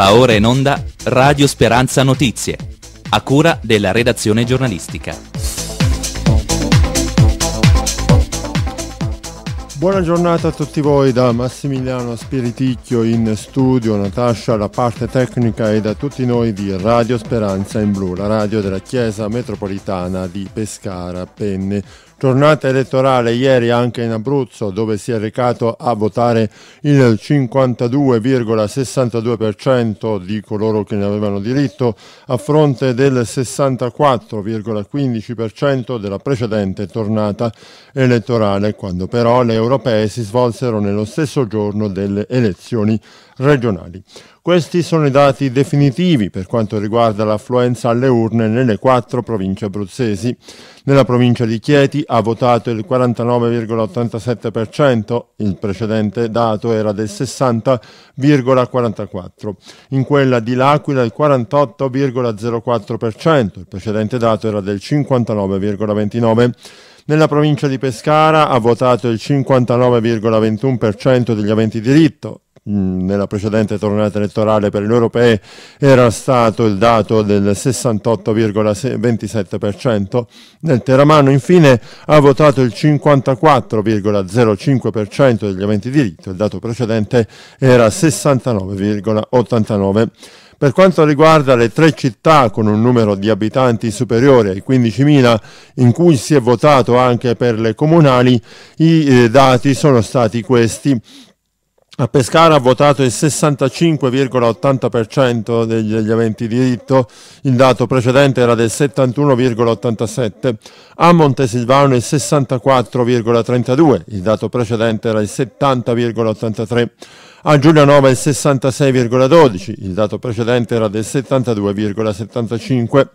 Va ora in onda Radio Speranza Notizie, a cura della redazione giornalistica. Buona giornata a tutti voi da Massimiliano Spiriticchio in studio, Natascia la parte tecnica e da tutti noi di Radio Speranza in Blu, la radio della Chiesa Metropolitana di Pescara Penne. Giornata elettorale ieri anche in Abruzzo dove si è recato a votare il 52,62% di coloro che ne avevano diritto a fronte del 64,15% della precedente tornata elettorale quando però le europee si svolsero nello stesso giorno delle elezioni regionali. Questi sono i dati definitivi per quanto riguarda l'affluenza alle urne nelle quattro province abruzzesi. Nella provincia di Chieti ha votato il 49,87%, il precedente dato era del 60,44%. In quella di L'Aquila il 48,04%, il precedente dato era del 59,29%. Nella provincia di Pescara ha votato il 59,21% degli aventi diritto, Mm, nella precedente tornata elettorale per le europee era stato il dato del 68,27%, nel Teramano infine ha votato il 54,05% degli aventi diritto, il dato precedente era 69,89%. Per quanto riguarda le tre città con un numero di abitanti superiore ai 15.000 in cui si è votato anche per le comunali, i eh, dati sono stati questi. A Pescara ha votato il 65,80% degli, degli aventi diritto, il dato precedente era del 71,87%, a Montesilvano il 64,32%, il dato precedente era il 70,83%, a Giulianova il 66,12%, il dato precedente era del 72,75%.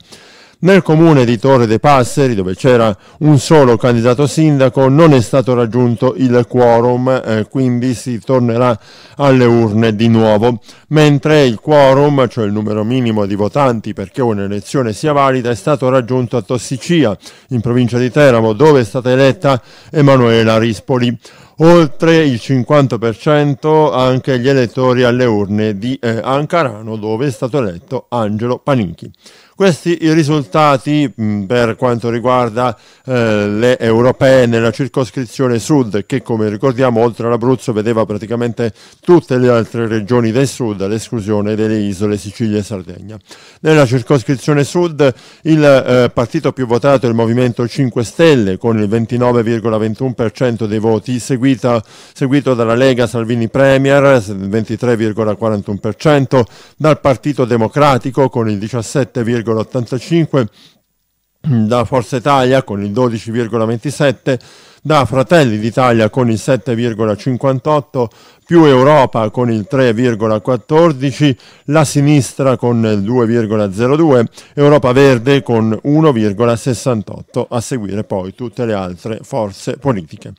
Nel comune di Torre dei Passeri, dove c'era un solo candidato sindaco, non è stato raggiunto il quorum, eh, quindi si tornerà alle urne di nuovo, mentre il quorum, cioè il numero minimo di votanti perché un'elezione sia valida, è stato raggiunto a Tossicia, in provincia di Teramo, dove è stata eletta Emanuela Rispoli oltre il 50% anche gli elettori alle urne di eh, Ancarano dove è stato eletto Angelo Panicchi. Questi i risultati mh, mm, per quanto riguarda eh, le europee nella circoscrizione sud che come ricordiamo oltre all'Abruzzo vedeva praticamente tutte le altre regioni del sud all'esclusione delle isole Sicilia e Sardegna. Nella circoscrizione sud il eh, partito più votato è il Movimento 5 Stelle con il 29,21% dei voti seguito seguito, seguito dalla Lega Salvini Premier 23,41%, dal Partito Democratico con il 17,85%, da Forza Italia con il 12,27%, da Fratelli d'Italia con il 7,58%, più Europa con il 3,14%, la sinistra con il 2,02%, Europa Verde con 1,68%, a seguire poi tutte le altre forze politiche.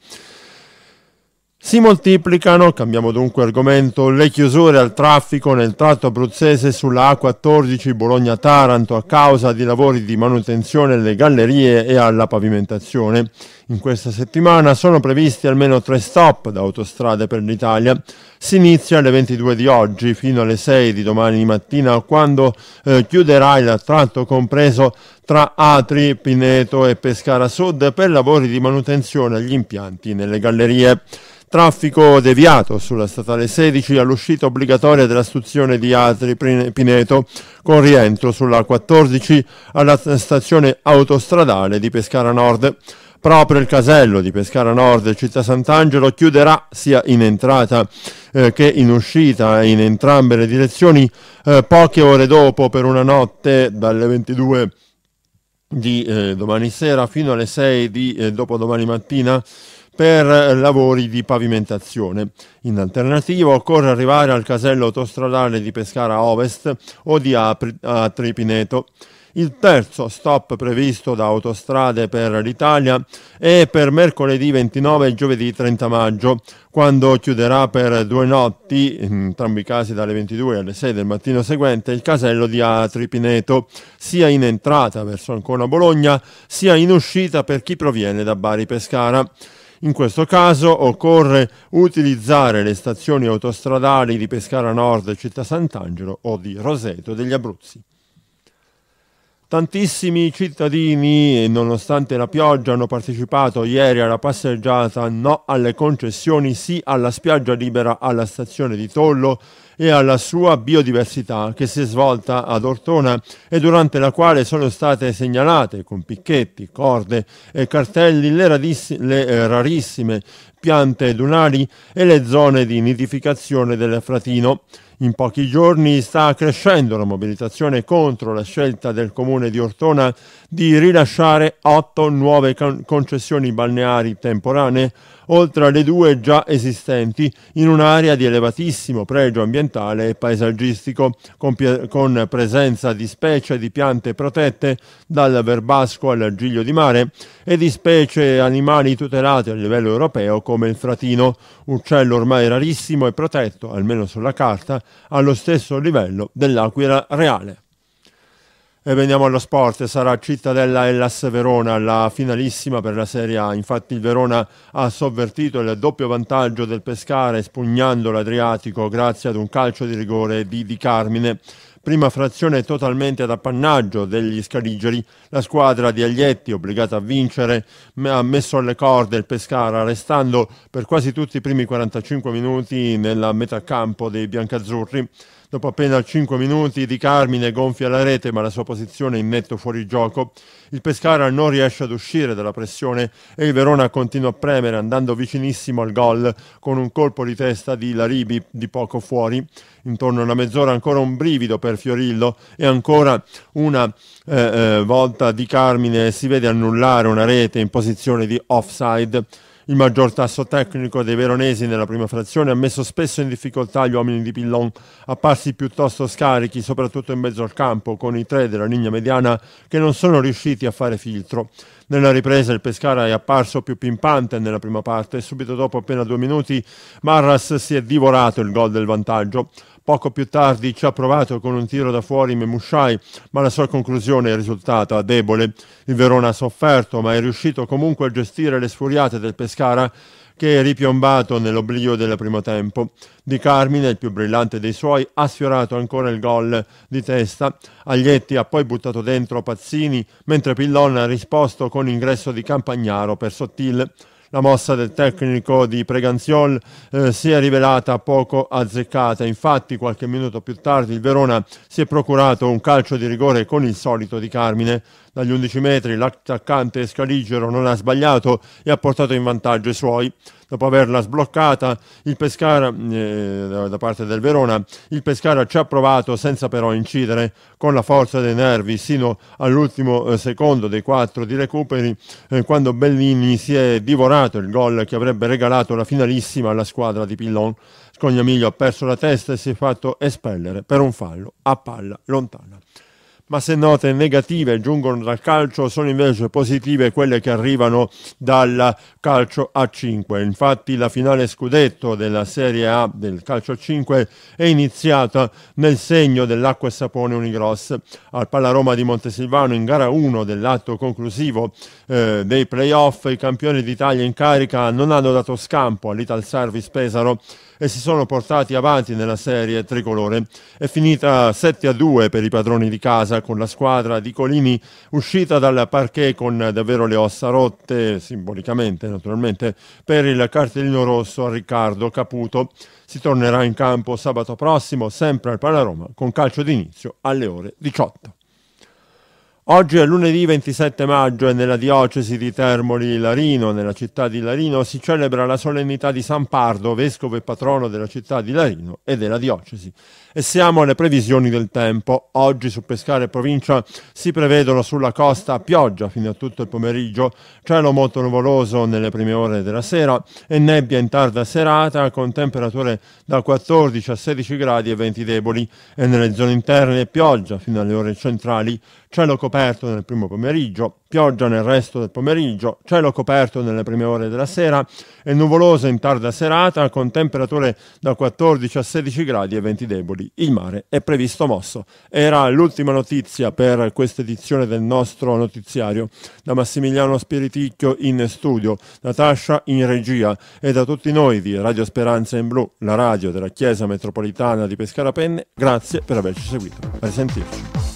Si moltiplicano, cambiamo dunque argomento, le chiusure al traffico nel tratto abruzzese sulla A14 Bologna-Taranto a causa di lavori di manutenzione alle gallerie e alla pavimentazione. In questa settimana sono previsti almeno tre stop da autostrade per l'Italia. Si inizia alle 22 di oggi fino alle 6 di domani mattina quando eh, chiuderà il tratto compreso tra Atri, Pineto e Pescara Sud per lavori di manutenzione agli impianti nelle gallerie. Traffico deviato sulla statale 16 all'uscita obbligatoria della stazione di Atri Pineto con rientro sulla 14 alla stazione autostradale di Pescara Nord. Proprio il casello di Pescara Nord Città Sant'Angelo chiuderà sia in entrata eh, che in uscita in entrambe le direzioni eh, poche ore dopo per una notte dalle 22 di eh, domani sera fino alle 6 di eh, dopodomani mattina per eh, lavori di pavimentazione. In alternativa occorre arrivare al casello autostradale di Pescara Ovest o di Apri a Tripineto. Il terzo stop previsto da Autostrade per l'Italia è per mercoledì 29 e giovedì 30 maggio, quando chiuderà per due notti, in entrambi i casi dalle 22 alle 6 del mattino seguente, il casello di Atripineto, sia in entrata verso Ancona Bologna, sia in uscita per chi proviene da Bari Pescara. In questo caso occorre utilizzare le stazioni autostradali di Pescara Nord, Città Sant'Angelo o di Roseto degli Abruzzi. Tantissimi cittadini, nonostante la pioggia, hanno partecipato ieri alla passeggiata No alle concessioni, sì alla spiaggia libera alla stazione di Tollo e alla sua biodiversità che si è svolta ad Ortona e durante la quale sono state segnalate con picchetti, corde e cartelli le, radiss- le eh, rarissime piante dunali e le zone di nidificazione del fratino. In pochi giorni sta crescendo la mobilitazione contro la scelta del comune di Ortona di rilasciare otto nuove concessioni balneari temporanee oltre alle due già esistenti, in un'area di elevatissimo pregio ambientale e paesaggistico, con, con presenza di specie di piante protette dal verbasco al giglio di mare e di specie animali tutelate a livello europeo come il fratino, uccello ormai rarissimo e protetto, almeno sulla carta, allo stesso livello dell'aquila reale. E veniamo allo sport, sarà Cittadella e l'As Verona la finalissima per la Serie A, infatti il Verona ha sovvertito il doppio vantaggio del Pescara espugnando l'Adriatico grazie ad un calcio di rigore di Di Carmine. Prima frazione totalmente ad appannaggio degli Scaligeri, la squadra di Aglietti, obbligata a vincere, ha messo alle corde il Pescara, restando per quasi tutti i primi 45 minuti nella metà campo dei biancazzurri. Dopo appena 5 minuti Di Carmine gonfia la rete ma la sua posizione è in netto gioco. Il Pescara non riesce ad uscire dalla pressione e il Verona continua a premere andando vicinissimo al gol con un colpo di testa di Laribi di poco fuori. Intorno alla mezz'ora ancora un brivido per Fiorillo e ancora una eh, eh, volta Di Carmine si vede annullare una rete in posizione di offside. Il maggior tasso tecnico dei veronesi nella prima frazione ha messo spesso in difficoltà gli uomini di Pillon, apparsi piuttosto scarichi, soprattutto in mezzo al campo, con i tre della linea mediana che non sono riusciti a fare filtro. Nella ripresa il Pescara è apparso più pimpante nella prima parte e subito dopo appena due minuti Marras si è divorato il gol del vantaggio. Poco più tardi ci ha provato con un tiro da fuori Memushai, ma la sua conclusione è risultata debole. Il Verona ha sofferto, ma è riuscito comunque a gestire le sfuriate del Pescara che è ripiombato nell'oblio del primo tempo. Di Carmine, il più brillante dei suoi, ha sfiorato ancora il gol di testa. Aglietti ha poi buttato dentro Pazzini, mentre Pillon ha risposto con ingresso di Campagnaro per Sottil. La mossa del tecnico di Preganziol eh, si è rivelata poco azzeccata, infatti qualche minuto più tardi il Verona si è procurato un calcio di rigore con il solito di Carmine. Dagli 11 metri l'attaccante Scaligero non ha sbagliato e ha portato in vantaggio i suoi. Dopo averla sbloccata Pescara, eh, da parte del Verona, il Pescara ci ha provato senza però incidere. Con la forza dei nervi sino all'ultimo eh, secondo dei quattro di recuperi, eh, quando Bellini si è divorato il gol che avrebbe regalato la finalissima alla squadra di Pillon. Scognamiglio ha perso la testa e si è fatto espellere per un fallo a palla lontana ma se note negative giungono dal calcio sono invece positive quelle che arrivano dal calcio a 5. Infatti la finale scudetto della Serie A del calcio a 5 è iniziata nel segno dell'acqua e sapone Unigross. Al Palaroma di Montesilvano in gara 1 dell'atto conclusivo eh, dei playoff i campioni d'Italia in carica non hanno dato scampo all'Ital Service Pesaro e si sono portati avanti nella serie tricolore. È finita 7 a 2 per i padroni di casa con la squadra di Colini uscita dal parquet con davvero le ossa rotte, simbolicamente naturalmente, per il cartellino rosso a Riccardo Caputo. Si tornerà in campo sabato prossimo, sempre al Palaroma, con calcio d'inizio alle ore 18. Oggi è lunedì 27 maggio e nella diocesi di Termoli Larino, nella città di Larino, si celebra la solennità di San Pardo, vescovo e patrono della città di Larino e della diocesi. E siamo alle previsioni del tempo. Oggi su Pescare provincia si prevedono sulla costa pioggia fino a tutto il pomeriggio, cielo molto nuvoloso nelle prime ore della sera e nebbia in tarda serata con temperature da 14 a 16 gradi e venti deboli e nelle zone interne pioggia fino alle ore centrali cielo coperto nel primo pomeriggio, pioggia nel resto del pomeriggio, cielo coperto nelle prime ore della sera e nuvoloso in tarda serata con temperature da 14 a 16 gradi e venti deboli. Il mare è previsto mosso. Era l'ultima notizia per questa edizione del nostro notiziario. Da Massimiliano Spiriticchio in studio, Natascia in regia e da tutti noi di Radio Speranza in Blu, la radio della Chiesa Metropolitana di Pescara Penne, grazie per averci seguito. A risentirci.